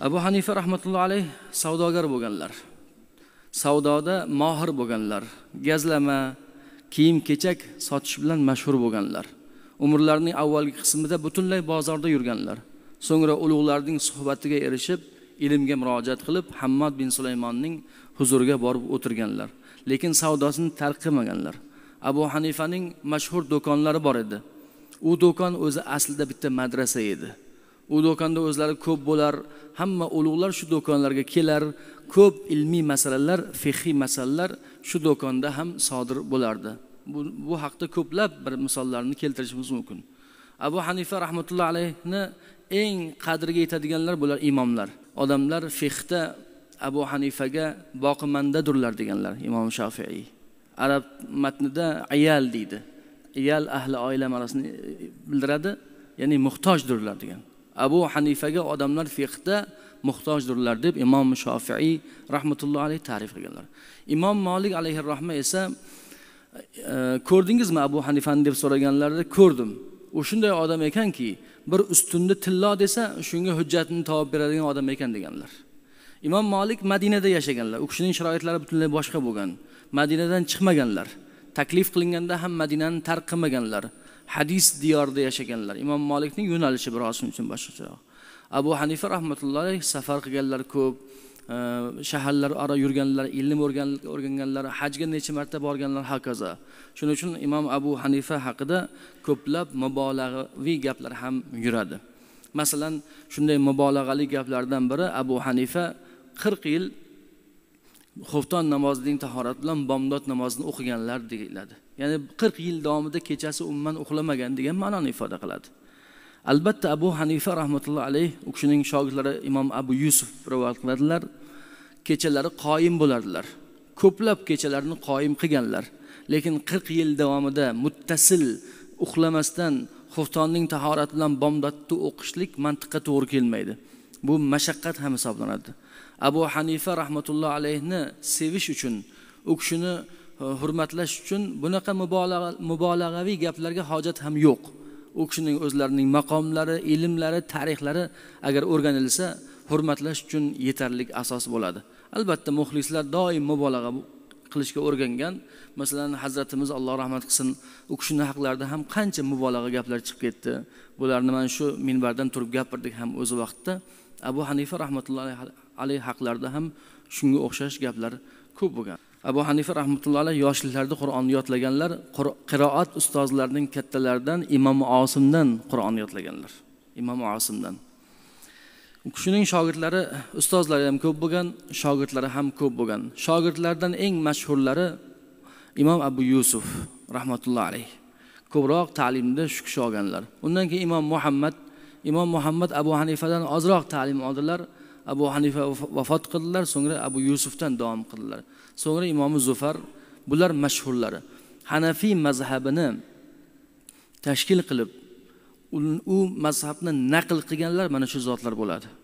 abu hanifa rahmatullohi alayh savdogar bo'lganlar savdoda mohir bo'lganlar gazlama kiyim kechak sotish bilan mashhur bo'lganlar umrlarining avvalgi qismida butunlay bozorda yurganlar so'ngra ulug'larning suhbatiga erishib ilmga murojaat qilib hammad bin sulaymonning huzuriga borib o'tirganlar lekin savdosini tark qilmaganlar abu hanifaning mashhur do'konlari bor edi u do'kon o'zi aslida bitta madrasa edi u do'konda o'zlari ko'p bo'lar hamma ulug'lar shu do'konlarga kelar ko'p ilmiy masalalar fehiy masalalar shu do'konda ham sodir bo'lardi bu, bu haqda ko'plab bir misollarni keltirishimiz mumkin abu hanifa rahmatulloh alayhni eng qadriga yetadiganlar bular imomlar odamlar fehda abu hanifaga boqimandadurlar deganlar imom shofiiy arab matnida ayal deydi iyal ahli oila ma'nosini bildiradi ya'ni muhtojdirlar degan abu hanifaga odamlar fiqda muhtojdirlar deb imom shofiiy rahmatullohi alayhi ta'rif qilganlar imom molik alayhi rahma esa e, ko'rdingizmi abu hanifani deb so'raganlarida ko'rdim u shunday odam ekanki bir ustunni tillo desa shunga hujjatni topib beradigan odam ekan deganlar imom molik madinada yashaganlar u kishining sharoitlari butunlay boshqa bo'lgan madinadan chiqmaganlar taklif qilinganda ham madinani tark qilmaganlar hadis diyorida yashaganlar imom molikning yo'nalishi biroz shuning uchun boshqacharoq abu hanifa rahmatullohi safar qilganlar ko'p e, shaharlar aro yurganlar ilm o'rganganlar hajga necha marta borganlar hokazo shuning uchun imom abu hanifa haqida ko'plab mubolag'aviy gaplar ham yuradi masalan shunday mubolag'ali gaplardan biri abu hanifa qirq yil xufton namozining tahorat bilan bomdod namozini o'qiganlar deyiladi ya'ni qirq yil davomida kechasi umuman uxlamagan degan ma'noni ifoda qiladi albatta abu hanifa rahmatullohi alayh u kishining shogirdlari imom abu yusuf rivoyat qiladilar kechalari qoyim bo'lardilar ko'plab kechalarni qoyim qilganlar lekin qirq yil davomida muttasil uxlamasdan xuftonning tahorati bilan bomdodni o'qishlik mantiqqa to'g'ri kelmaydi bu mashaqqat ham hisoblanadi abu hanifa rahmatulloh alayhni sevish uchun u kishini e, hurmatlash uchun bunaqa mubolag'aviy gaplarga hojat ham yo'q u kishining o'zlarining maqomlari ilmlari tarixlari agar o'rganilsa hurmatlash uchun yetarli asos bo'ladi albatta muxlislar doim mubolag'a qilishga o'rgangan masalan hazratimiz alloh rahmat qilsin u kishini haqlarida ham qancha mubolag'a gaplar chiqib ketdi bularni mana shu minbardan turib gapirdik ham o'zi vaqtda abu hanifa rahmatullohi alayhi haqlarida ham shunga o'xshash gaplar ko'p bo'lgan abu hanifa rahmatullohi alayhi yoshliklarida qur'onni yodlaganlar qiroat ustozlarining kattalaridan imom osimdan qur'onni yodlaganlar imom osimdan shuning shogirdlari ustozlari ham ko'p bo'lgan shogirdlari ham ko'p bo'lgan shogirdlardan eng mashhurlari imom abu yusuf rahmatullohi alayh ko'proq ta'limni shu kishi olganlar undan keyin imom muhammad imom muhammad abu hanifadan ozroq ta'lim oldilar abu hanifa vafot qildilar so'ngra abu yusufdan davom qildilar so'ngra imomi zufar bular mashhurlari hanafiy mazhabini tashkil qilib u mazhabni naql qilganlar mana shu zotlar bo'ladi